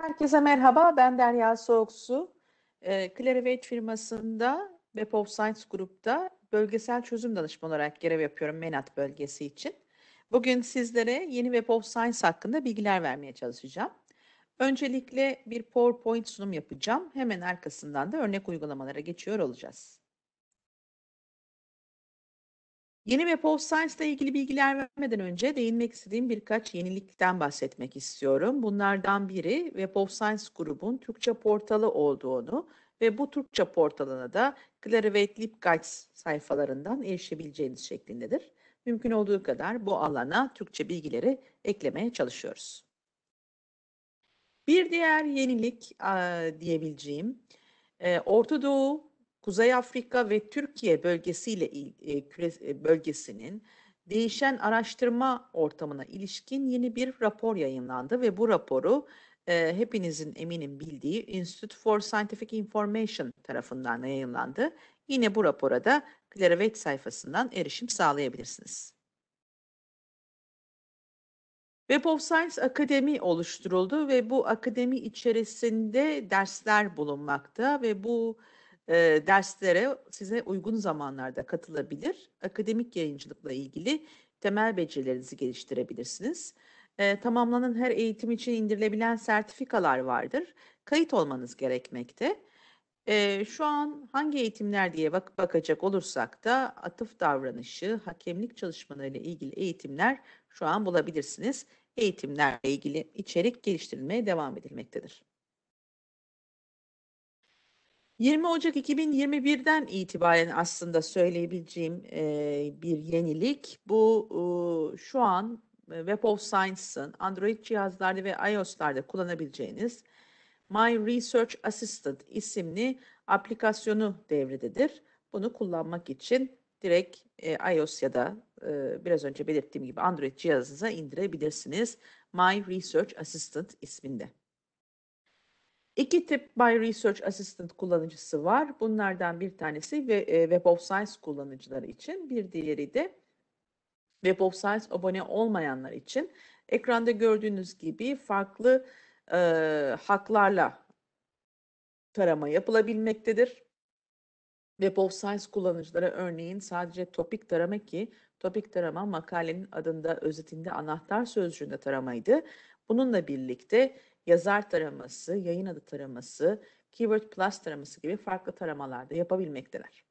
Herkese merhaba, ben Derya Soğuksu. E, Clarivate firmasında Web of Science grupta bölgesel çözüm danışmanı olarak görev yapıyorum Menat bölgesi için. Bugün sizlere yeni Web of Science hakkında bilgiler vermeye çalışacağım. Öncelikle bir PowerPoint sunum yapacağım. Hemen arkasından da örnek uygulamalara geçiyor olacağız. Yeni Web of Science ile ilgili bilgiler vermeden önce değinmek istediğim birkaç yenilikten bahsetmek istiyorum. Bunlardan biri Web of Science grubun Türkçe portalı olduğunu ve bu Türkçe portalına da Clarivate LibGuides sayfalarından erişebileceğiniz şeklindedir. Mümkün olduğu kadar bu alana Türkçe bilgileri eklemeye çalışıyoruz. Bir diğer yenilik diyebileceğim, e, Orta Doğu Kuzey Afrika ve Türkiye bölgesiyle e, e, bölgesinin değişen araştırma ortamına ilişkin yeni bir rapor yayınlandı ve bu raporu e, hepinizin eminim bildiği Institute for Scientific Information tarafından yayınlandı. Yine bu rapora da Clarivate sayfasından erişim sağlayabilirsiniz. Web of Science Akademi oluşturuldu ve bu akademi içerisinde dersler bulunmakta ve bu e, derslere size uygun zamanlarda katılabilir. Akademik yayıncılıkla ilgili temel becerilerinizi geliştirebilirsiniz. E, tamamlanan her eğitim için indirilebilen sertifikalar vardır. Kayıt olmanız gerekmekte. E, şu an hangi eğitimler diye bak bakacak olursak da atıf davranışı, hakemlik çalışmalarıyla ilgili eğitimler şu an bulabilirsiniz. Eğitimlerle ilgili içerik geliştirilmeye devam edilmektedir. 20 Ocak 2021'den itibaren aslında söyleyebileceğim e, bir yenilik. Bu e, şu an Web of Science'ın Android cihazlarda ve iOS'larda kullanabileceğiniz My Research Assistant isimli aplikasyonu devrededir. Bunu kullanmak için direkt e, iOS ya da e, biraz önce belirttiğim gibi Android cihazınıza indirebilirsiniz. My Research Assistant isminde. İki tip By Research Assistant kullanıcısı var. Bunlardan bir tanesi e, Web of Science kullanıcıları için, bir diğeri de Web of Science abone olmayanlar için. Ekranda gördüğünüz gibi farklı e, haklarla tarama yapılabilmektedir. Web of Science kullanıcıları örneğin sadece topik tarama ki topik tarama makalenin adında özetinde anahtar sözcüğünde taramaydı. Bununla birlikte yazar taraması, yayın adı taraması, Keyword Plus taraması gibi farklı taramalarda yapabilmekteler.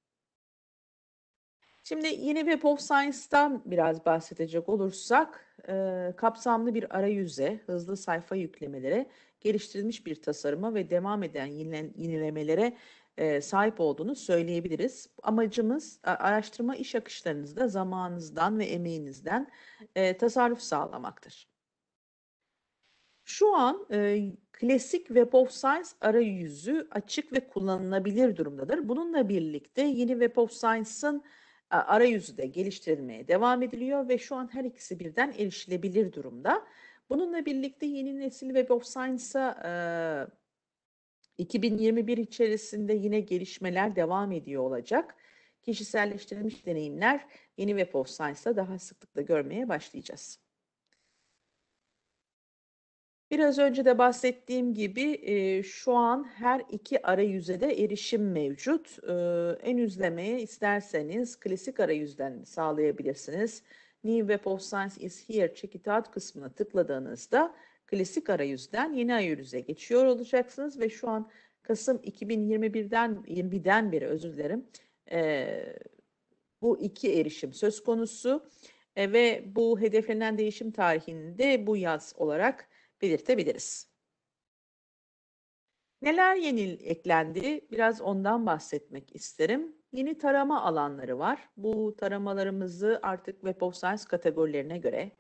Şimdi yeni Web of Science'dan biraz bahsedecek olursak, e, kapsamlı bir arayüze, hızlı sayfa yüklemelere, geliştirilmiş bir tasarıma ve devam eden yenilen, yenilemelere e, sahip olduğunu söyleyebiliriz. Amacımız araştırma iş akışlarınızda zamanınızdan ve emeğinizden e, tasarruf sağlamaktır. Şu an e, klasik Web of Science arayüzü açık ve kullanılabilir durumdadır. Bununla birlikte yeni Web of Science'ın e, arayüzü de geliştirilmeye devam ediliyor ve şu an her ikisi birden erişilebilir durumda. Bununla birlikte yeni nesil Web of Science'a e, 2021 içerisinde yine gelişmeler devam ediyor olacak. Kişiselleştirilmiş deneyimler yeni Web of Science'da daha sıklıkla görmeye başlayacağız. Biraz önce de bahsettiğim gibi e, şu an her iki arayüze de erişim mevcut. E, en üzlemeye isterseniz klasik arayüzden sağlayabilirsiniz. New Web of Science is here check it kısmına tıkladığınızda klasik arayüzden yeni arayüze geçiyor olacaksınız ve şu an Kasım 2021'den 20'den beri özür dilerim e, bu iki erişim söz konusu e, ve bu hedeflenen değişim tarihinde bu yaz olarak belirtebiliriz. Neler yeni eklendi? Biraz ondan bahsetmek isterim. Yeni tarama alanları var. Bu taramalarımızı artık Web of Science kategorilerine göre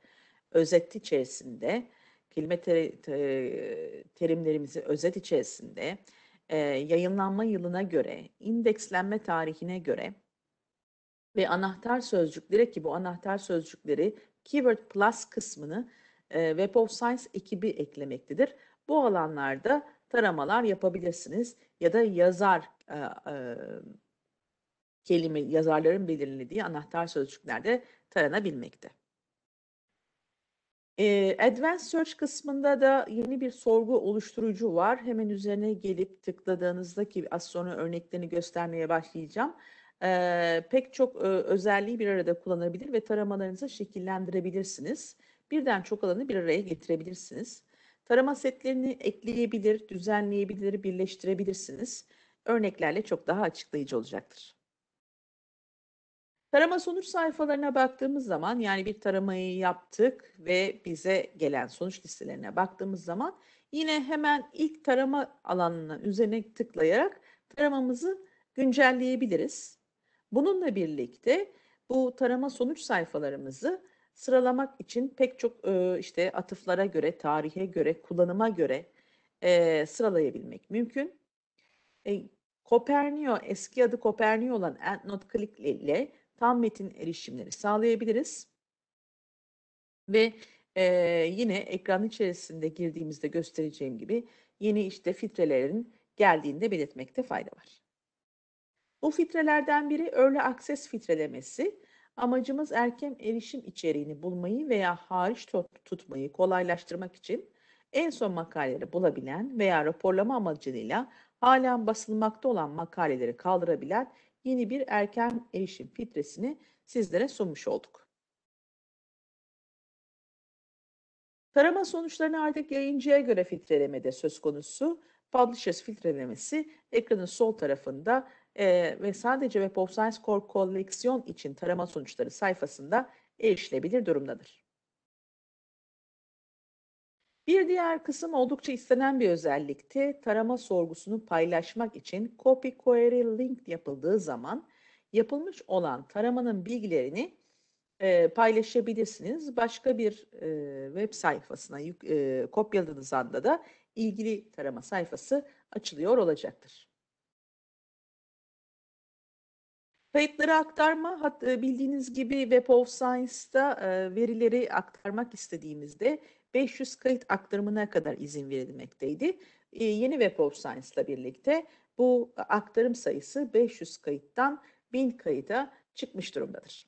özet içerisinde, kelime ter terimlerimizi özet içerisinde, e, yayınlanma yılına göre, indekslenme tarihine göre ve anahtar sözcükleri ki bu anahtar sözcükleri Keyword Plus kısmını e, Web of Science ekibi eklemektedir. Bu alanlarda taramalar yapabilirsiniz ya da yazar e, e, kelime yazarların belirlediği anahtar sözcüklerde taranabilmekte. Advanced Search kısmında da yeni bir sorgu oluşturucu var. Hemen üzerine gelip tıkladığınızda ki az sonra örneklerini göstermeye başlayacağım. pek çok özelliği bir arada kullanabilir ve taramalarınızı şekillendirebilirsiniz birden çok alanı bir araya getirebilirsiniz. Tarama setlerini ekleyebilir, düzenleyebilir, birleştirebilirsiniz. Örneklerle çok daha açıklayıcı olacaktır. Tarama sonuç sayfalarına baktığımız zaman yani bir taramayı yaptık ve bize gelen sonuç listelerine baktığımız zaman yine hemen ilk tarama alanına üzerine tıklayarak taramamızı güncelleyebiliriz. Bununla birlikte bu tarama sonuç sayfalarımızı sıralamak için pek çok e, işte atıflara göre, tarihe göre, kullanıma göre e, sıralayabilmek mümkün. E, Kopernio, eski adı Kopernio olan EndNote ile tam metin erişimleri sağlayabiliriz. Ve e, yine ekran içerisinde girdiğimizde göstereceğim gibi yeni işte filtrelerin geldiğinde belirtmekte fayda var. Bu filtrelerden biri Early Access filtrelemesi. Amacımız erken erişim içeriğini bulmayı veya hariç tutmayı kolaylaştırmak için en son makaleleri bulabilen veya raporlama amacıyla halen basılmakta olan makaleleri kaldırabilen yeni bir erken erişim filtresini sizlere sunmuş olduk. Tarama sonuçlarını artık yayıncıya göre filtrelemede söz konusu. Publishers filtrelemesi ekranın sol tarafında e, ve sadece Web of Science Core koleksiyon için tarama sonuçları sayfasında erişilebilir durumdadır. Bir diğer kısım oldukça istenen bir özellikti. Tarama sorgusunu paylaşmak için copy query link yapıldığı zaman yapılmış olan taramanın bilgilerini e, paylaşabilirsiniz. Başka bir e, web sayfasına yük, e, kopyaladığınız anda da ilgili tarama sayfası açılıyor olacaktır. Kayıtları aktarma, e, bildiğiniz gibi Web of Science'da e, verileri aktarmak istediğimizde 500 kayıt aktarımına kadar izin verilmekteydi. E, yeni Web of Science'la birlikte bu aktarım sayısı 500 kayıttan 1000 kayıta çıkmış durumdadır.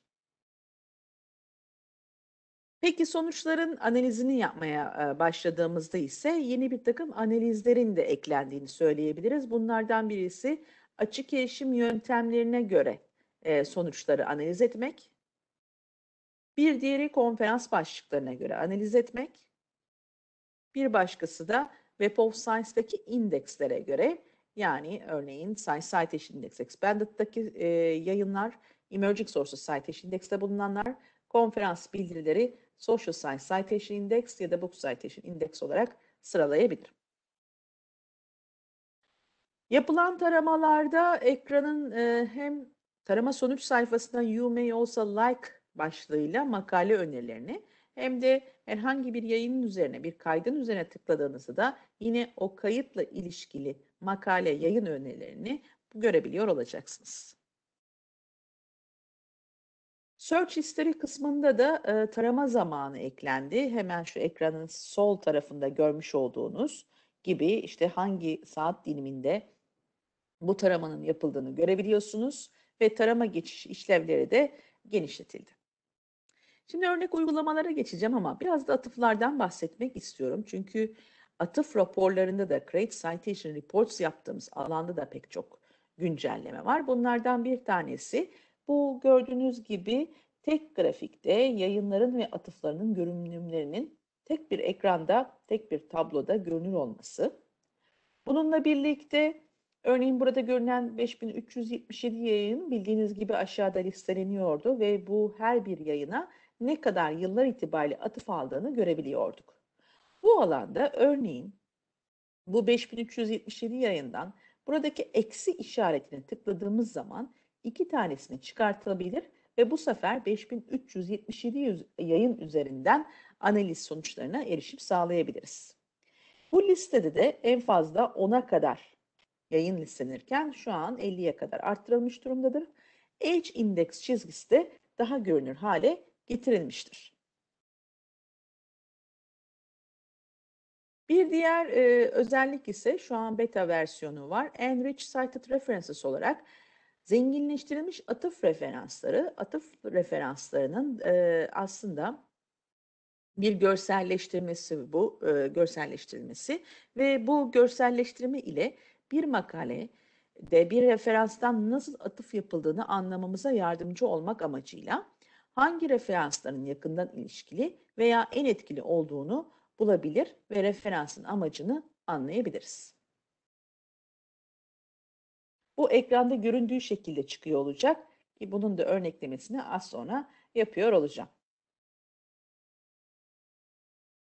Peki sonuçların analizini yapmaya başladığımızda ise yeni bir takım analizlerin de eklendiğini söyleyebiliriz. Bunlardan birisi açık erişim yöntemlerine göre e, sonuçları analiz etmek. Bir diğeri konferans başlıklarına göre analiz etmek. Bir başkası da Web of Science'daki indekslere göre yani örneğin Science Citation Index Expanded'daki e, yayınlar, Emerging Sources Citation Index'te bulunanlar, konferans bildirileri Social Science Citation Index ya da Book Citation Index olarak sıralayabilirim. Yapılan taramalarda ekranın e, hem Tarama sonuç sayfasından You May Also Like başlığıyla makale önerilerini hem de herhangi bir yayının üzerine, bir kaydın üzerine tıkladığınızı da yine o kayıtla ilişkili makale yayın önerilerini görebiliyor olacaksınız. Search History kısmında da e, tarama zamanı eklendi. Hemen şu ekranın sol tarafında görmüş olduğunuz gibi işte hangi saat diliminde bu taramanın yapıldığını görebiliyorsunuz ve tarama geçiş işlevleri de genişletildi. Şimdi örnek uygulamalara geçeceğim ama biraz da atıflardan bahsetmek istiyorum. Çünkü atıf raporlarında da Great Citation Reports yaptığımız alanda da pek çok güncelleme var. Bunlardan bir tanesi bu gördüğünüz gibi tek grafikte yayınların ve atıflarının görünümlerinin tek bir ekranda, tek bir tabloda görünür olması. Bununla birlikte Örneğin burada görünen 5377 yayın bildiğiniz gibi aşağıda listeleniyordu ve bu her bir yayına ne kadar yıllar itibariyle atıf aldığını görebiliyorduk. Bu alanda örneğin bu 5377 yayından buradaki eksi işaretini tıkladığımız zaman iki tanesini çıkartabilir ve bu sefer 5377 yayın üzerinden analiz sonuçlarına erişip sağlayabiliriz. Bu listede de en fazla 10'a kadar yayın listelenirken şu an 50'ye kadar arttırılmış durumdadır. Age index çizgisi de daha görünür hale getirilmiştir. Bir diğer e, özellik ise şu an beta versiyonu var. Enrich Cited References olarak zenginleştirilmiş atıf referansları, atıf referanslarının e, aslında bir görselleştirmesi bu, e, görselleştirilmesi ve bu görselleştirme ile bir makale de bir referanstan nasıl atıf yapıldığını anlamamıza yardımcı olmak amacıyla hangi referansların yakından ilişkili veya en etkili olduğunu bulabilir ve referansın amacını anlayabiliriz. Bu ekranda göründüğü şekilde çıkıyor olacak ki bunun da örneklemesini az sonra yapıyor olacağım.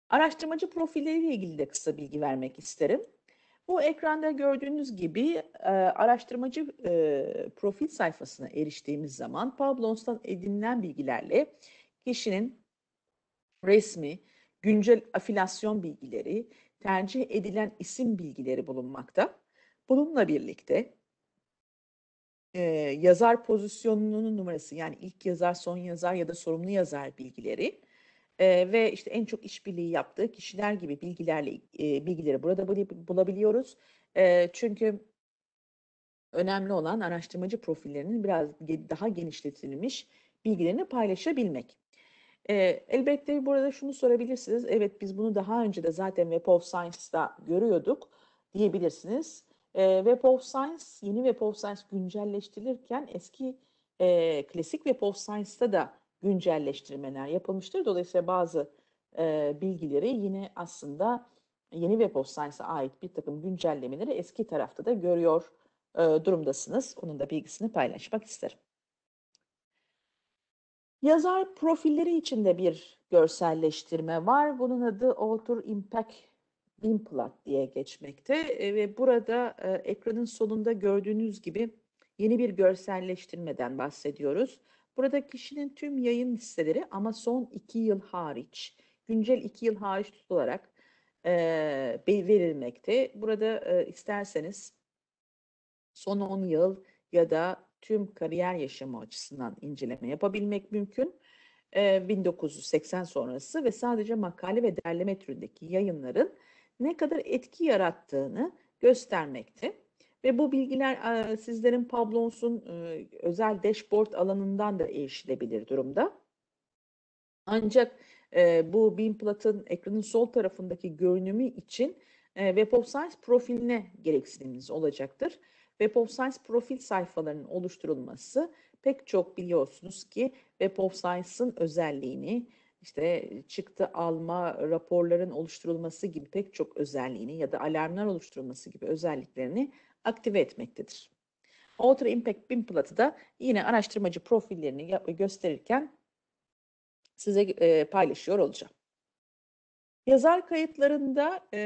Araştırmacı profilleriyle ilgili de kısa bilgi vermek isterim. Bu ekranda gördüğünüz gibi e, araştırmacı e, profil sayfasına eriştiğimiz zaman Pablons'tan edinilen bilgilerle kişinin resmi, güncel afilasyon bilgileri, tercih edilen isim bilgileri bulunmakta. Bununla birlikte e, yazar pozisyonunun numarası yani ilk yazar, son yazar ya da sorumlu yazar bilgileri, e, ve işte en çok işbirliği yaptığı kişiler gibi bilgilerle e, bilgileri burada bulabiliyoruz. E, çünkü önemli olan araştırmacı profillerinin biraz daha genişletilmiş bilgilerini paylaşabilmek. E, elbette burada şunu sorabilirsiniz. Evet biz bunu daha önce de zaten Web of Science'da görüyorduk diyebilirsiniz. E, Web of Science, yeni Web of Science güncelleştirilirken eski e, klasik Web of Science'da da güncelleştirmeler yapılmıştır. Dolayısıyla bazı e, bilgileri yine aslında yeni Web of Science'a ait bir takım güncellemeleri eski tarafta da görüyor e, durumdasınız. Onun da bilgisini paylaşmak isterim. Yazar profilleri içinde bir görselleştirme var. Bunun adı Author Impact Implant diye geçmekte e, ve burada e, ekranın sonunda gördüğünüz gibi yeni bir görselleştirmeden bahsediyoruz. Burada kişinin tüm yayın listeleri, ama son iki yıl hariç, güncel iki yıl hariç tutularak e, verilmekte. Burada e, isterseniz son 10 yıl ya da tüm kariyer yaşamı açısından inceleme yapabilmek mümkün. E, 1980 sonrası ve sadece makale ve derleme türündeki yayınların ne kadar etki yarattığını göstermekte. Ve bu bilgiler e, sizlerin Pablons'un e, özel dashboard alanından da erişilebilir durumda. Ancak e, bu BeamPlat'ın ekranın sol tarafındaki görünümü için e, Web of Science profiline gereksiniminiz olacaktır. Web of Science profil sayfalarının oluşturulması pek çok biliyorsunuz ki Web of Science'ın özelliğini, işte çıktı alma, raporların oluşturulması gibi pek çok özelliğini ya da alarmlar oluşturulması gibi özelliklerini aktive etmektedir. Author Impact BIM Plat'ı yine araştırmacı profillerini gösterirken size e, paylaşıyor olacağım. Yazar kayıtlarında e,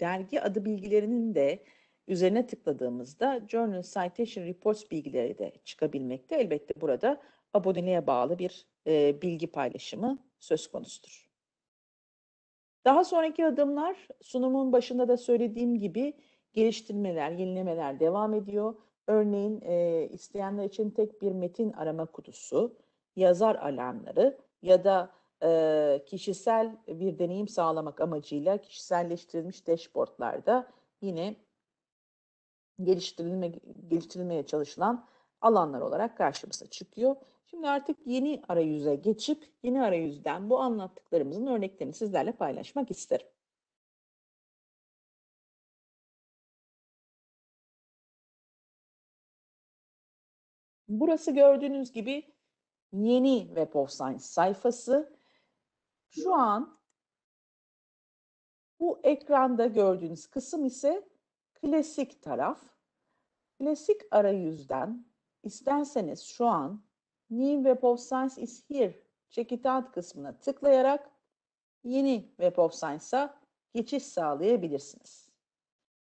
dergi adı bilgilerinin de üzerine tıkladığımızda Journal Citation Reports bilgileri de çıkabilmekte. Elbette burada aboneliğe bağlı bir e, bilgi paylaşımı söz konusudur. Daha sonraki adımlar sunumun başında da söylediğim gibi geliştirmeler, yenilemeler devam ediyor. Örneğin e, isteyenler için tek bir metin arama kutusu, yazar alanları ya da e, kişisel bir deneyim sağlamak amacıyla kişiselleştirilmiş dashboardlarda yine geliştirilme, geliştirilmeye çalışılan alanlar olarak karşımıza çıkıyor. Şimdi artık yeni arayüze geçip yeni arayüzden bu anlattıklarımızın örneklerini sizlerle paylaşmak isterim. Burası gördüğünüz gibi yeni Web of Science sayfası. Şu an bu ekranda gördüğünüz kısım ise klasik taraf. Klasik arayüzden isterseniz şu an New Web of Science is here çekitat kısmına tıklayarak yeni Web of Science'a geçiş sağlayabilirsiniz.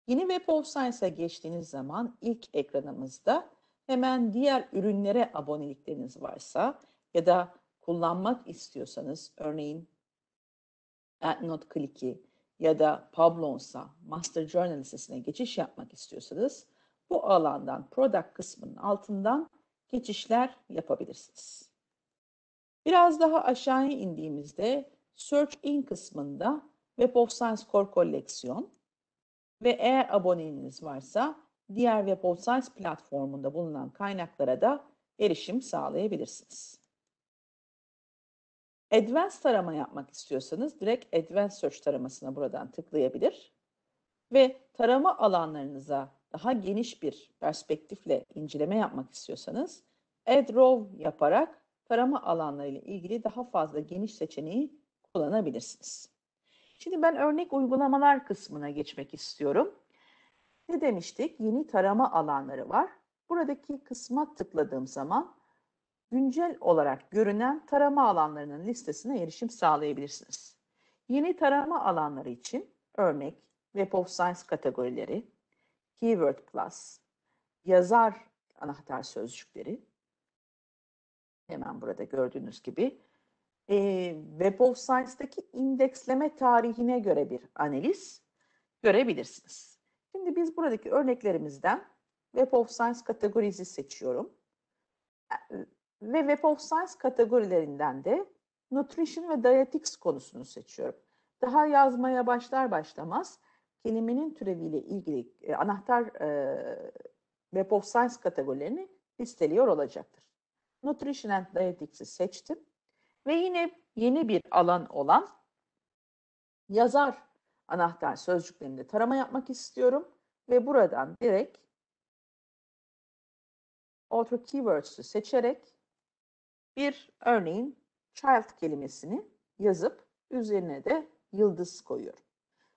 Yeni Web of Science'a geçtiğiniz zaman ilk ekranımızda hemen diğer ürünlere abonelikleriniz varsa ya da kullanmak istiyorsanız örneğin EndNote ya da Pablons'a Master Journal geçiş yapmak istiyorsanız bu alandan Product kısmının altından geçişler yapabilirsiniz. Biraz daha aşağıya indiğimizde Search In kısmında Web of Science Core Koleksiyon ve eğer aboneliğiniz varsa diğer Web of Science platformunda bulunan kaynaklara da erişim sağlayabilirsiniz. Advanced tarama yapmak istiyorsanız direkt Advanced Search taramasına buradan tıklayabilir ve tarama alanlarınıza daha geniş bir perspektifle inceleme yapmak istiyorsanız Add Row yaparak tarama alanlarıyla ilgili daha fazla geniş seçeneği kullanabilirsiniz. Şimdi ben örnek uygulamalar kısmına geçmek istiyorum. Ne demiştik? Yeni tarama alanları var. Buradaki kısma tıkladığım zaman güncel olarak görünen tarama alanlarının listesine erişim sağlayabilirsiniz. Yeni tarama alanları için örnek Web of Science kategorileri, Keyword Plus, yazar anahtar sözcükleri, hemen burada gördüğünüz gibi e, Web of Science'daki indeksleme tarihine göre bir analiz görebilirsiniz. Şimdi biz buradaki örneklerimizden Web of Science kategorisi seçiyorum. E, ve Web of Science kategorilerinden de Nutrition ve dietics konusunu seçiyorum. Daha yazmaya başlar başlamaz kelimenin türeviyle ilgili e, anahtar e, Web of Science kategorilerini listeliyor olacaktır. Nutrition and dietics'i seçtim. Ve yine yeni bir alan olan yazar anahtar sözcüklerinde tarama yapmak istiyorum ve buradan direkt auto keywords'ı seçerek bir örneğin child kelimesini yazıp üzerine de yıldız koyuyorum.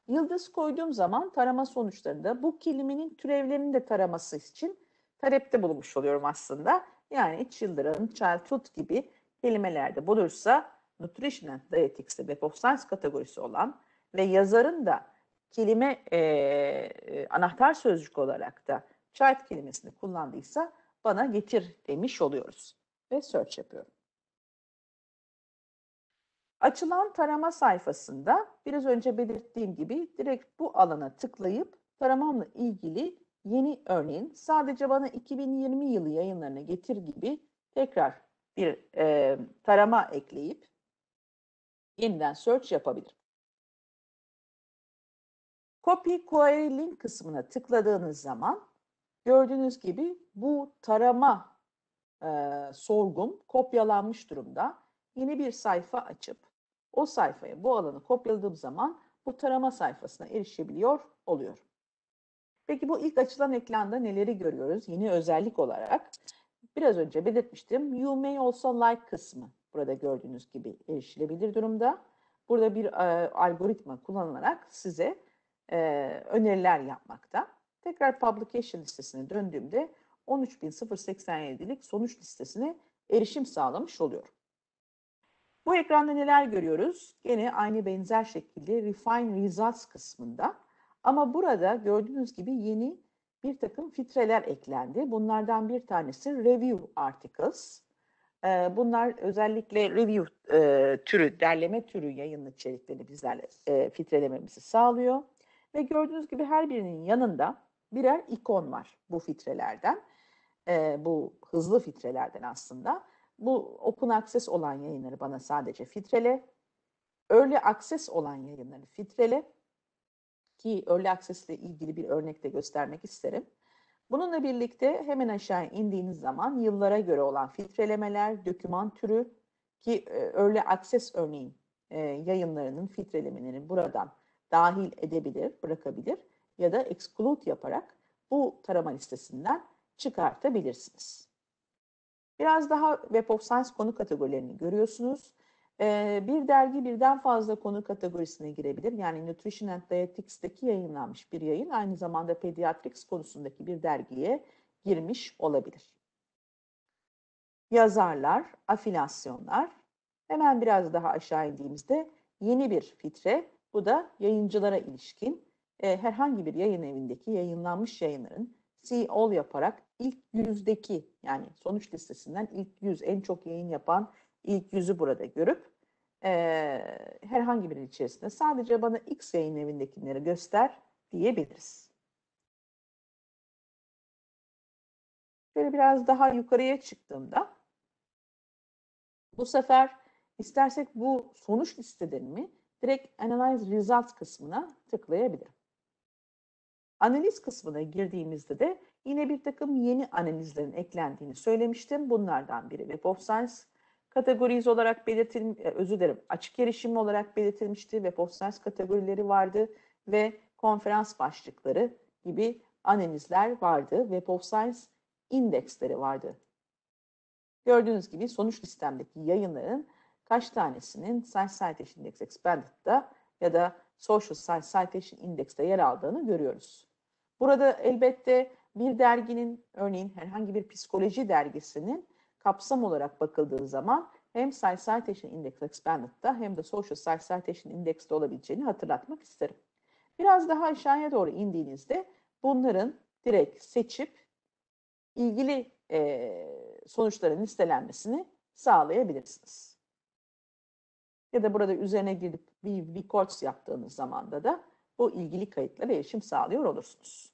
Yıldız koyduğum zaman tarama sonuçlarında bu kelimenin türevlerini de taraması için talepte bulmuş oluyorum aslında. Yani children, childhood gibi kelimelerde bulursa Nutrition and Dietetics ve of Science kategorisi olan ve yazarın da kelime e, anahtar sözcük olarak da şahit kelimesini kullandıysa bana getir demiş oluyoruz. Ve search yapıyorum. Açılan tarama sayfasında biraz önce belirttiğim gibi direkt bu alana tıklayıp taramamla ilgili yeni örneğin sadece bana 2020 yılı yayınlarına getir gibi tekrar bir e, tarama ekleyip yeniden search yapabilirim. Copy Query Link kısmına tıkladığınız zaman gördüğünüz gibi bu tarama e, sorgum kopyalanmış durumda. Yeni bir sayfa açıp o sayfaya bu alanı kopyaladığım zaman bu tarama sayfasına erişebiliyor oluyor. Peki bu ilk açılan ekranda neleri görüyoruz? Yeni özellik olarak biraz önce belirtmiştim. You may also like kısmı burada gördüğünüz gibi erişilebilir durumda. Burada bir e, algoritma kullanılarak size öneriler yapmakta. Tekrar publication listesine döndüğümde 13.087'lik sonuç listesine erişim sağlamış oluyorum. Bu ekranda neler görüyoruz? Gene aynı benzer şekilde Refine Results kısmında ama burada gördüğünüz gibi yeni bir takım filtreler eklendi. Bunlardan bir tanesi Review Articles. Bunlar özellikle review türü, derleme türü yayın içeriklerini bizlerle filtrelememizi sağlıyor. Ve gördüğünüz gibi her birinin yanında birer ikon var bu filtrelerden. E, ee, bu hızlı filtrelerden aslında. Bu open access olan yayınları bana sadece filtrele. Early access olan yayınları filtrele. Ki early access ile ilgili bir örnek de göstermek isterim. Bununla birlikte hemen aşağı indiğiniz zaman yıllara göre olan filtrelemeler, döküman türü ki e, early access örneğin e, yayınlarının filtrelemelerini buradan dahil edebilir, bırakabilir ya da exclude yaparak bu tarama listesinden çıkartabilirsiniz. Biraz daha Web of Science konu kategorilerini görüyorsunuz. Ee, bir dergi birden fazla konu kategorisine girebilir. Yani Nutrition and Dietetics'teki yayınlanmış bir yayın aynı zamanda Pediatrics konusundaki bir dergiye girmiş olabilir. Yazarlar, afilasyonlar. Hemen biraz daha aşağı indiğimizde yeni bir filtre. Bu da yayıncılara ilişkin e, herhangi bir yayın evindeki yayınlanmış yayınların CEO yaparak ilk yüzdeki yani sonuç listesinden ilk yüz en çok yayın yapan ilk yüzü burada görüp e, herhangi birinin içerisinde sadece bana X yayın evindekileri göster diyebiliriz. Şöyle biraz daha yukarıya çıktığımda bu sefer istersek bu sonuç listelerini direkt Analyze Results kısmına tıklayabilirim. Analiz kısmına girdiğimizde de yine bir takım yeni analizlerin eklendiğini söylemiştim. Bunlardan biri Web of Science kategoriz olarak belirtil, e, özür dilerim açık erişim olarak belirtilmişti. Web of Science kategorileri vardı ve konferans başlıkları gibi analizler vardı. Web of Science indeksleri vardı. Gördüğünüz gibi sonuç listemdeki yayınların kaç tanesinin Science Citation Index Expanded'da ya da Social Science Citation Index'te yer aldığını görüyoruz. Burada elbette bir derginin örneğin herhangi bir psikoloji dergisinin kapsam olarak bakıldığı zaman hem Science Citation Index Expanded'da hem de Social Science Citation Index'te olabileceğini hatırlatmak isterim. Biraz daha aşağıya doğru indiğinizde bunların direkt seçip ilgili e, sonuçların listelenmesini sağlayabilirsiniz ya da burada üzerine gidip bir records yaptığınız zamanda da bu ilgili kayıtlara erişim sağlıyor olursunuz.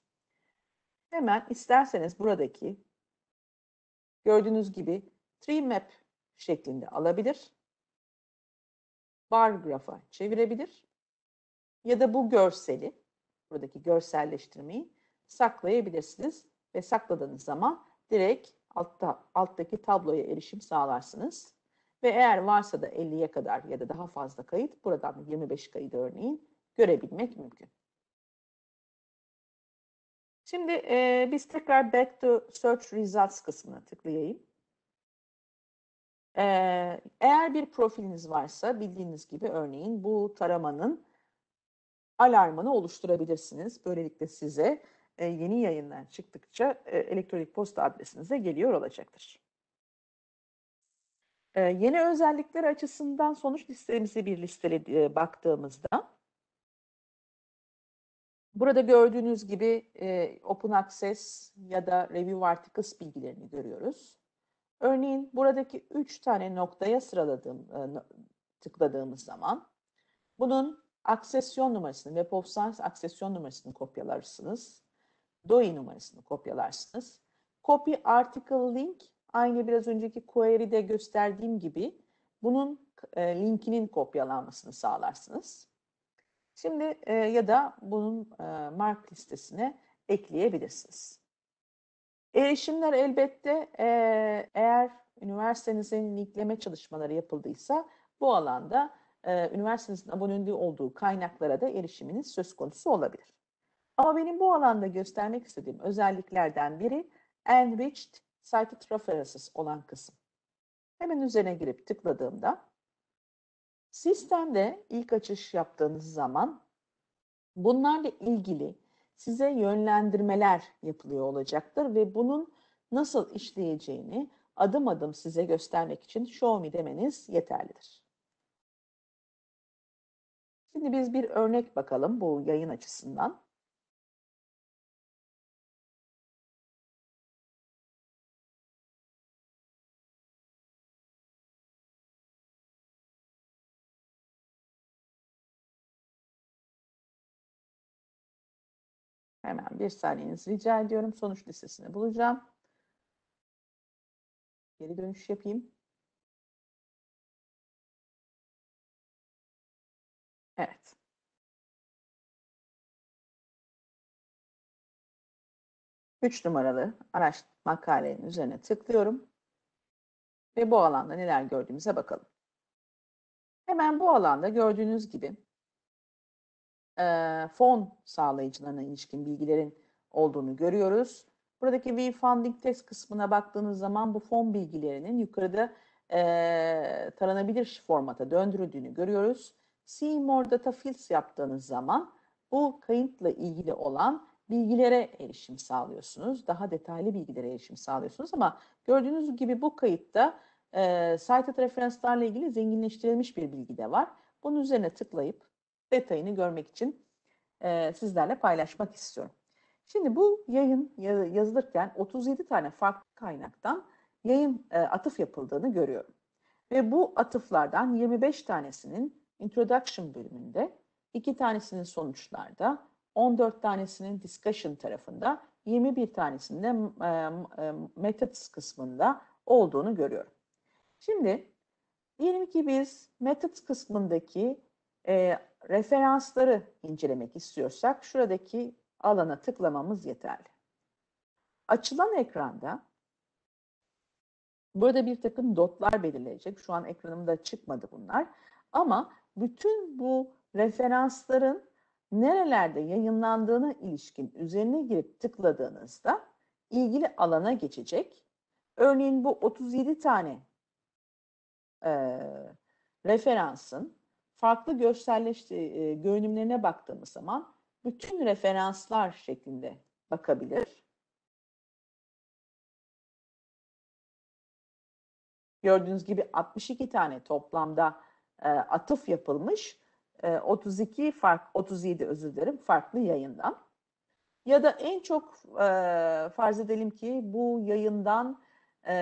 Hemen isterseniz buradaki gördüğünüz gibi tree map şeklinde alabilir. Bar grafa çevirebilir. Ya da bu görseli, buradaki görselleştirmeyi saklayabilirsiniz ve sakladığınız zaman direkt altta, alttaki tabloya erişim sağlarsınız. Ve eğer varsa da 50'ye kadar ya da daha fazla kayıt buradan 25 kaydı örneğin görebilmek mümkün. Şimdi e, biz tekrar back to search results kısmına tıklayayım. E, eğer bir profiliniz varsa bildiğiniz gibi örneğin bu taramanın alarmını oluşturabilirsiniz. Böylelikle size e, yeni yayınlar çıktıkça e, elektronik posta adresinize geliyor olacaktır. Ee, yeni özellikler açısından sonuç listemizi bir listeledi e, baktığımızda burada gördüğünüz gibi e, open access ya da review articles bilgilerini görüyoruz. Örneğin buradaki üç tane noktaya sıraladığım, e, tıkladığımız zaman bunun aksesyon numarasını, Web of Science aksesyon numarasını kopyalarsınız. DOI numarasını kopyalarsınız. Copy Article Link aynı biraz önceki query'de gösterdiğim gibi bunun e, linkinin kopyalanmasını sağlarsınız. Şimdi e, ya da bunun e, mark listesine ekleyebilirsiniz. Erişimler elbette e, eğer üniversitenizin linkleme çalışmaları yapıldıysa bu alanda e, üniversitenizin aboneliği olduğu kaynaklara da erişiminiz söz konusu olabilir. Ama benim bu alanda göstermek istediğim özelliklerden biri Enriched Cited References olan kısım. Hemen üzerine girip tıkladığımda sistemde ilk açış yaptığınız zaman bunlarla ilgili size yönlendirmeler yapılıyor olacaktır ve bunun nasıl işleyeceğini adım adım size göstermek için show me demeniz yeterlidir. Şimdi biz bir örnek bakalım bu yayın açısından. Hemen bir saniyenizi rica ediyorum. Sonuç listesini bulacağım. Geri dönüş yapayım. Evet. Üç numaralı araç makalenin üzerine tıklıyorum. Ve bu alanda neler gördüğümüze bakalım. Hemen bu alanda gördüğünüz gibi e, fon sağlayıcılarına ilişkin bilgilerin olduğunu görüyoruz. Buradaki WeFunding Test kısmına baktığınız zaman bu fon bilgilerinin yukarıda e, taranabilir formata döndürüldüğünü görüyoruz. Seymour Data Fields yaptığınız zaman bu kayıtla ilgili olan bilgilere erişim sağlıyorsunuz. Daha detaylı bilgilere erişim sağlıyorsunuz ama gördüğünüz gibi bu kayıtta e, cited referanslarla ilgili zenginleştirilmiş bir bilgi de var. Bunun üzerine tıklayıp detayını görmek için e, sizlerle paylaşmak istiyorum. Şimdi bu yayın yazılırken 37 tane farklı kaynaktan yayın e, atıf yapıldığını görüyorum. Ve bu atıflardan 25 tanesinin introduction bölümünde, 2 tanesinin sonuçlarda, 14 tanesinin discussion tarafında, 21 tanesinin de e, e, methods kısmında olduğunu görüyorum. Şimdi diyelim ki biz methods kısmındaki e, referansları incelemek istiyorsak şuradaki alana tıklamamız yeterli. Açılan ekranda burada bir takım dotlar belirleyecek. Şu an ekranımda çıkmadı bunlar. Ama bütün bu referansların nerelerde yayınlandığına ilişkin üzerine girip tıkladığınızda ilgili alana geçecek. Örneğin bu 37 tane e, referansın farklı görselleşti e, görünümlerine baktığımız zaman bütün referanslar şeklinde bakabilir. Gördüğünüz gibi 62 tane toplamda e, atıf yapılmış. E, 32 fark 37 özür dilerim farklı yayından. Ya da en çok e, farz edelim ki bu yayından e,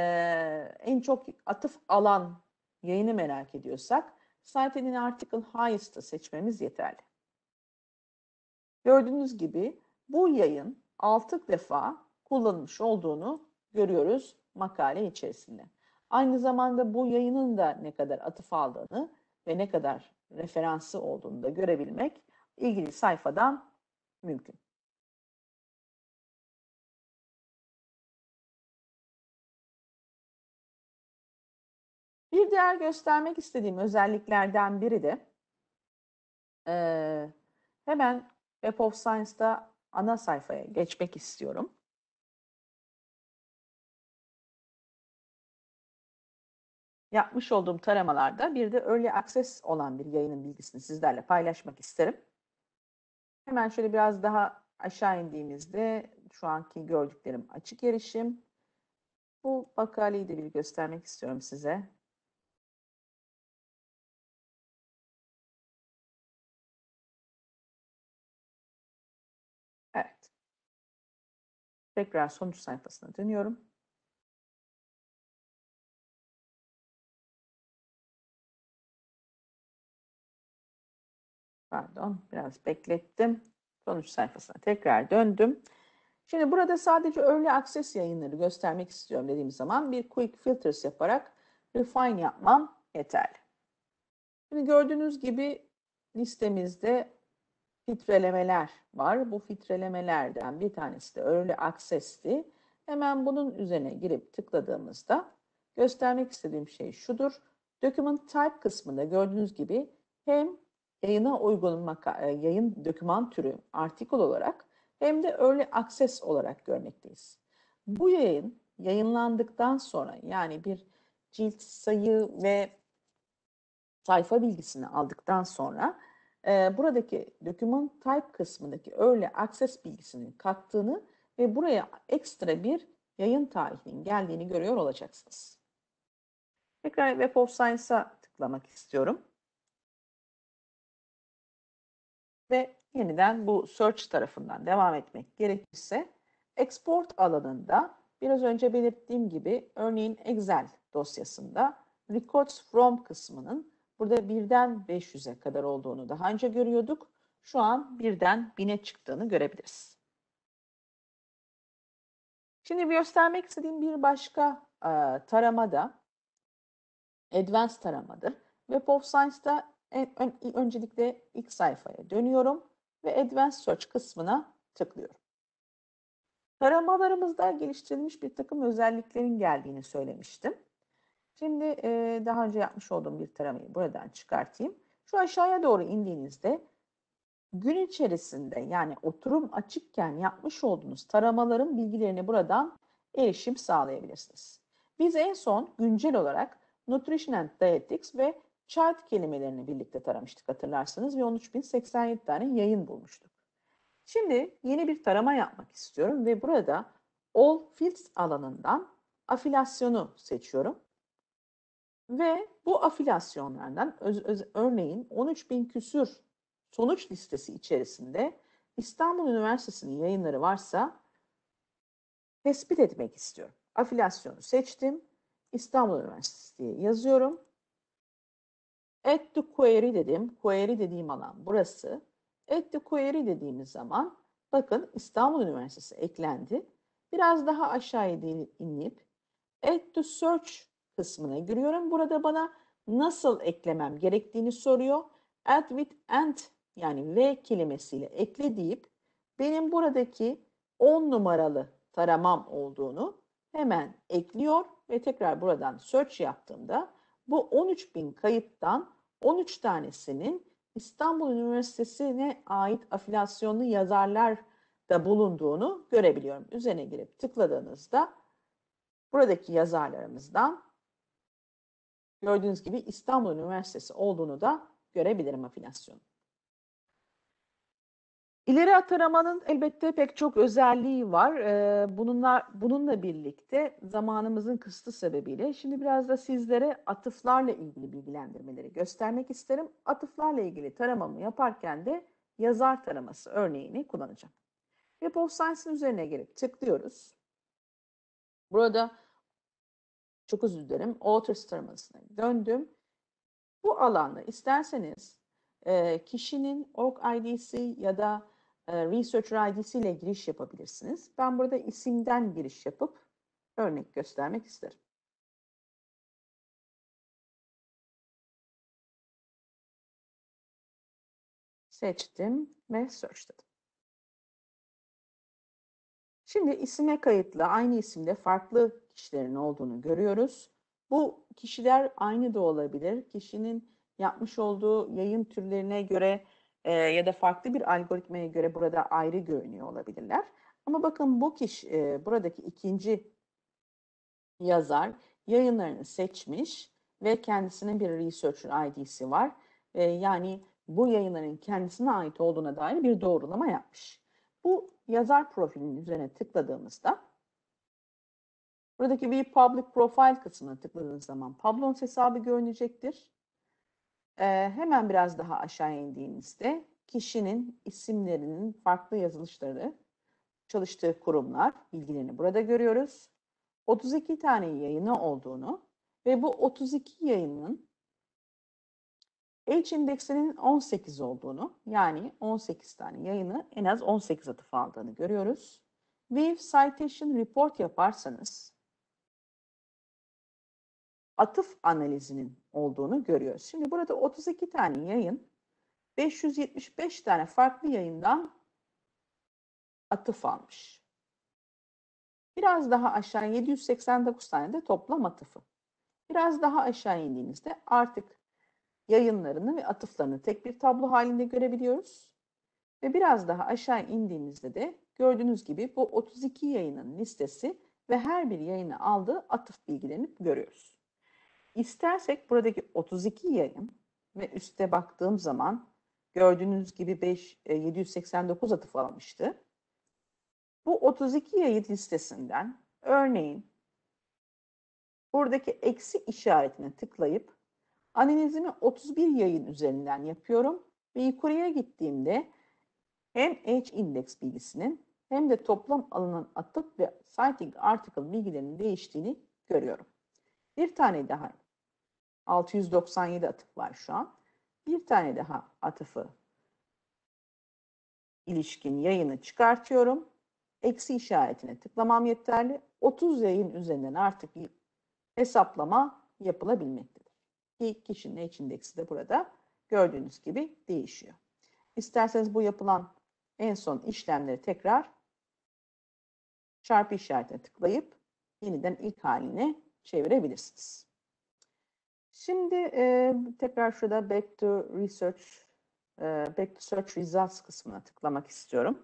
en çok atıf alan yayını merak ediyorsak Cited Article Highest'ı seçmemiz yeterli. Gördüğünüz gibi bu yayın 6 defa kullanmış olduğunu görüyoruz makale içerisinde. Aynı zamanda bu yayının da ne kadar atıf aldığını ve ne kadar referansı olduğunu da görebilmek ilgili sayfadan mümkün. Bir diğer göstermek istediğim özelliklerden biri de e, hemen Web of Science'da ana sayfaya geçmek istiyorum. Yapmış olduğum taramalarda bir de Early Access olan bir yayının bilgisini sizlerle paylaşmak isterim. Hemen şöyle biraz daha aşağı indiğimizde şu anki gördüklerim açık erişim. Bu bakaleyi de bir göstermek istiyorum size. Tekrar sonuç sayfasına dönüyorum. Pardon, biraz beklettim. Sonuç sayfasına tekrar döndüm. Şimdi burada sadece early access yayınları göstermek istiyorum dediğim zaman bir quick filters yaparak refine yapmam yeterli. Şimdi gördüğünüz gibi listemizde filtrelemeler var. Bu filtrelemelerden bir tanesi de Early Access'ti. Hemen bunun üzerine girip tıkladığımızda göstermek istediğim şey şudur. Document Type kısmında gördüğünüz gibi hem yayına uygun e, yayın doküman türü artikel olarak hem de Early Access olarak görmekteyiz. Bu yayın yayınlandıktan sonra yani bir cilt sayı ve sayfa bilgisini aldıktan sonra e, buradaki document type kısmındaki early access bilgisinin kattığını ve buraya ekstra bir yayın tarihinin geldiğini görüyor olacaksınız. Tekrar Web of Science'a tıklamak istiyorum. Ve yeniden bu search tarafından devam etmek gerekirse export alanında biraz önce belirttiğim gibi örneğin Excel dosyasında records from kısmının Burada birden 500'e kadar olduğunu daha önce görüyorduk. Şu an birden 1000'e çıktığını görebiliriz. Şimdi göstermek istediğim bir başka e, tarama da Advanced taramadır. Web of Science'da en, ön, öncelikle ilk sayfaya dönüyorum ve Advanced Search kısmına tıklıyorum. Taramalarımızda geliştirilmiş bir takım özelliklerin geldiğini söylemiştim. Şimdi e, daha önce yapmış olduğum bir taramayı buradan çıkartayım. Şu aşağıya doğru indiğinizde gün içerisinde yani oturum açıkken yapmış olduğunuz taramaların bilgilerini buradan erişim sağlayabilirsiniz. Biz en son güncel olarak Nutrition and Dietetics ve Child kelimelerini birlikte taramıştık hatırlarsınız ve 13.087 tane yayın bulmuştuk. Şimdi yeni bir tarama yapmak istiyorum ve burada All Fields alanından afilasyonu seçiyorum. Ve bu afilyasyonlardan öz, öz, örneğin 13 bin küsür sonuç listesi içerisinde İstanbul Üniversitesi'nin yayınları varsa tespit etmek istiyorum. Afilyasyonu seçtim. İstanbul Üniversitesi diye yazıyorum. Add to query dedim. Query dediğim alan burası. Add to query dediğimiz zaman bakın İstanbul Üniversitesi eklendi. Biraz daha aşağıya inip add to search kısmına giriyorum. Burada bana nasıl eklemem gerektiğini soruyor. Add with and yani ve kelimesiyle ekle deyip benim buradaki 10 numaralı taramam olduğunu hemen ekliyor ve tekrar buradan search yaptığımda bu 13.000 kayıttan 13 tanesinin İstanbul Üniversitesi'ne ait afilasyonlu yazarlar da bulunduğunu görebiliyorum. Üzerine girip tıkladığınızda buradaki yazarlarımızdan gördüğünüz gibi İstanbul Üniversitesi olduğunu da görebilirim afinasyonu. İleri ataramanın elbette pek çok özelliği var. Ee, bununla, bununla birlikte zamanımızın kısıtı sebebiyle şimdi biraz da sizlere atıflarla ilgili bilgilendirmeleri göstermek isterim. Atıflarla ilgili taramamı yaparken de yazar taraması örneğini kullanacağım. Web of Science'ın üzerine gelip tıklıyoruz. Burada çok özür dilerim, authors taramasına döndüm. Bu alanı isterseniz e, kişinin org ID'si ya da e, researcher ID'si ile giriş yapabilirsiniz. Ben burada isimden giriş yapıp örnek göstermek isterim. Seçtim ve search dedim. Şimdi isime kayıtlı aynı isimde farklı kişilerin olduğunu görüyoruz. Bu kişiler aynı da olabilir. Kişinin yapmış olduğu yayın türlerine göre e, ya da farklı bir algoritmaya göre burada ayrı görünüyor olabilirler. Ama bakın bu kişi e, buradaki ikinci yazar yayınlarını seçmiş ve kendisinin bir researcher ID'si var. E, yani bu yayınların kendisine ait olduğuna dair bir doğrulama yapmış. Bu yazar profilinin üzerine tıkladığımızda Buradaki bir public profile kısmına tıkladığınız zaman Pablons hesabı görünecektir. Ee, hemen biraz daha aşağı indiğinizde kişinin isimlerinin farklı yazılışları, çalıştığı kurumlar bilgilerini burada görüyoruz. 32 tane yayını olduğunu ve bu 32 yayının H indeksinin 18 olduğunu yani 18 tane yayını en az 18 atıf aldığını görüyoruz. Wave Citation Report yaparsanız atıf analizinin olduğunu görüyoruz. Şimdi burada 32 tane yayın, 575 tane farklı yayından atıf almış. Biraz daha aşağı 789 tane de toplam atıfı. Biraz daha aşağı indiğimizde artık yayınlarını ve atıflarını tek bir tablo halinde görebiliyoruz. Ve biraz daha aşağı indiğimizde de gördüğünüz gibi bu 32 yayının listesi ve her bir yayını aldığı atıf bilgilerini görüyoruz. İstersek buradaki 32 yayın ve üste baktığım zaman gördüğünüz gibi 5, 789 e, atıf almıştı. Bu 32 yayın listesinden örneğin buradaki eksi işaretine tıklayıp analizimi 31 yayın üzerinden yapıyorum ve yukarıya gittiğimde hem H indeks bilgisinin hem de toplam alınan atıp ve citing article bilgilerinin değiştiğini görüyorum. Bir tane daha 697 atıf var şu an. Bir tane daha atıfı ilişkin yayını çıkartıyorum. Eksi işaretine tıklamam yeterli. 30 yayın üzerinden artık bir hesaplama yapılabilmektedir. Ki kişinin H indeksi de burada gördüğünüz gibi değişiyor. İsterseniz bu yapılan en son işlemleri tekrar çarpı işaretine tıklayıp yeniden ilk haline çevirebilirsiniz. Şimdi e, tekrar şurada back to research, e, back to search results kısmına tıklamak istiyorum.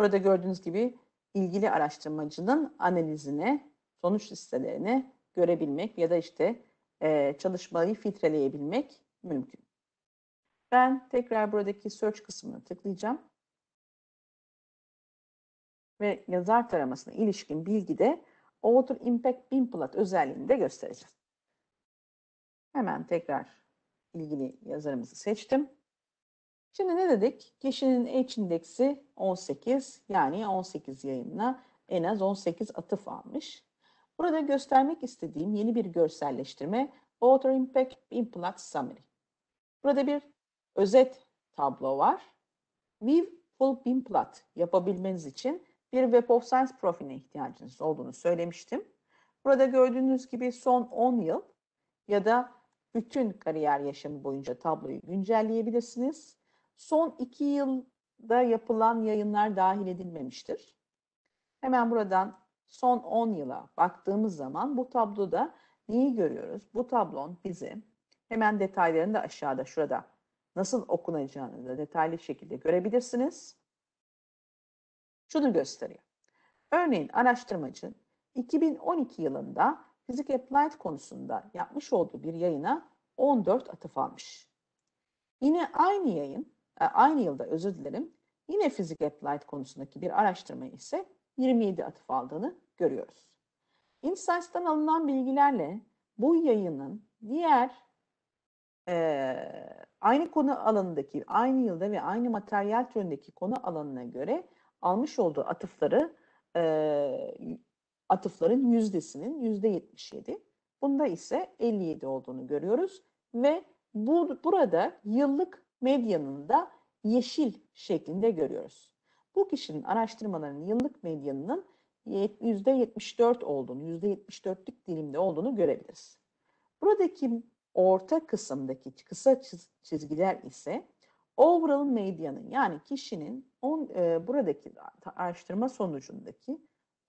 Burada gördüğünüz gibi ilgili araştırmacının analizine, sonuç listelerini görebilmek ya da işte e, çalışmayı filtreleyebilmek mümkün. Ben tekrar buradaki search kısmına tıklayacağım. Ve yazar taramasına ilişkin bilgi de Author Impact Bin özelliğini de göstereceğiz. Hemen tekrar ilgili yazarımızı seçtim. Şimdi ne dedik? Kişinin H indeksi 18 yani 18 yayınla en az 18 atıf almış. Burada göstermek istediğim yeni bir görselleştirme Author Impact Impact Summary. Burada bir özet tablo var. View Full Bin yapabilmeniz için bir Web of Science profiline ihtiyacınız olduğunu söylemiştim. Burada gördüğünüz gibi son 10 yıl ya da bütün kariyer yaşamı boyunca tabloyu güncelleyebilirsiniz. Son 2 yılda yapılan yayınlar dahil edilmemiştir. Hemen buradan son 10 yıla baktığımız zaman bu tabloda neyi görüyoruz? Bu tablon bizi hemen detaylarını da aşağıda şurada nasıl okunacağını da detaylı şekilde görebilirsiniz şunu gösteriyor. Örneğin araştırmacı 2012 yılında Fizik Applied konusunda yapmış olduğu bir yayına 14 atıf almış. Yine aynı yayın, e, aynı yılda özür dilerim, yine Fizik Applied konusundaki bir araştırma ise 27 atıf aldığını görüyoruz. Insights'tan alınan bilgilerle bu yayının diğer e, aynı konu alanındaki, aynı yılda ve aynı materyal türündeki konu alanına göre almış olduğu atıfları e, atıfların yüzdesinin yüzde 77. Bunda ise 57 olduğunu görüyoruz ve bu, burada yıllık medyanın da yeşil şeklinde görüyoruz. Bu kişinin araştırmalarının yıllık medyanının %74 olduğunu, %74'lük dilimde olduğunu görebiliriz. Buradaki orta kısımdaki kısa çizgiler ise Overall medianın yani kişinin on, e, buradaki araştırma sonucundaki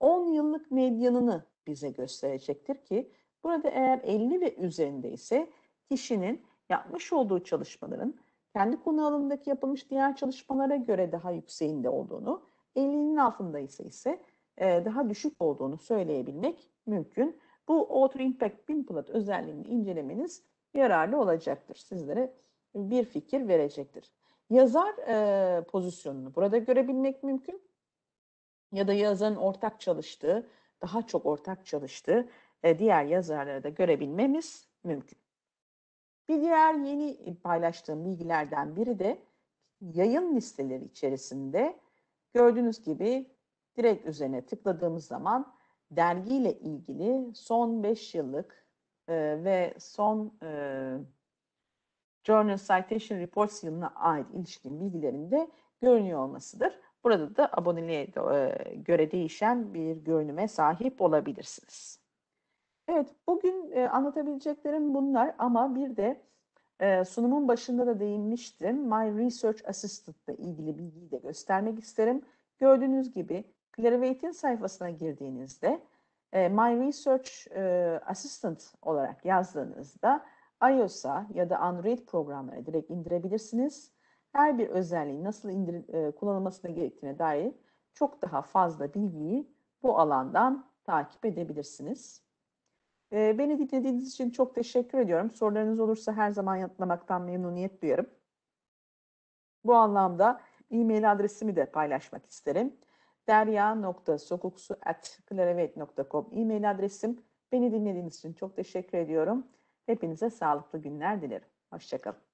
10 yıllık medyanını bize gösterecektir ki burada eğer 50 ve üzerinde ise kişinin yapmış olduğu çalışmaların kendi konu alanındaki yapılmış diğer çalışmalara göre daha yükseğinde olduğunu, 50'nin altında ise ise e, daha düşük olduğunu söyleyebilmek mümkün. Bu author Impact Pinplot özelliğini incelemeniz yararlı olacaktır. Sizlere bir fikir verecektir. Yazar e, pozisyonunu burada görebilmek mümkün ya da yazarın ortak çalıştığı, daha çok ortak çalıştığı e, diğer yazarları da görebilmemiz mümkün. Bir diğer yeni paylaştığım bilgilerden biri de yayın listeleri içerisinde gördüğünüz gibi direkt üzerine tıkladığımız zaman dergiyle ilgili son 5 yıllık e, ve son e, Journal Citation Reports yılına ait ilişkin bilgilerinde görünüyor olmasıdır. Burada da aboneliğe e, göre değişen bir görünüme sahip olabilirsiniz. Evet, bugün e, anlatabileceklerim bunlar ama bir de e, sunumun başında da değinmiştim. My Research Assistant ile ilgili bilgiyi de göstermek isterim. Gördüğünüz gibi Clarivate'in sayfasına girdiğinizde My Research Assistant olarak yazdığınızda iOS'a ya da Android programlara direkt indirebilirsiniz. Her bir özelliğin nasıl indir, e, kullanılmasına gerektiğine dair çok daha fazla bilgiyi bu alandan takip edebilirsiniz. E, beni dinlediğiniz için çok teşekkür ediyorum. Sorularınız olursa her zaman yanıtlamaktan memnuniyet duyarım. Bu anlamda e-mail adresimi de paylaşmak isterim. derya.sokuksu.clarevet.com e-mail adresim. Beni dinlediğiniz için çok teşekkür ediyorum. Hepinize sağlıklı günler dilerim. Hoşçakalın.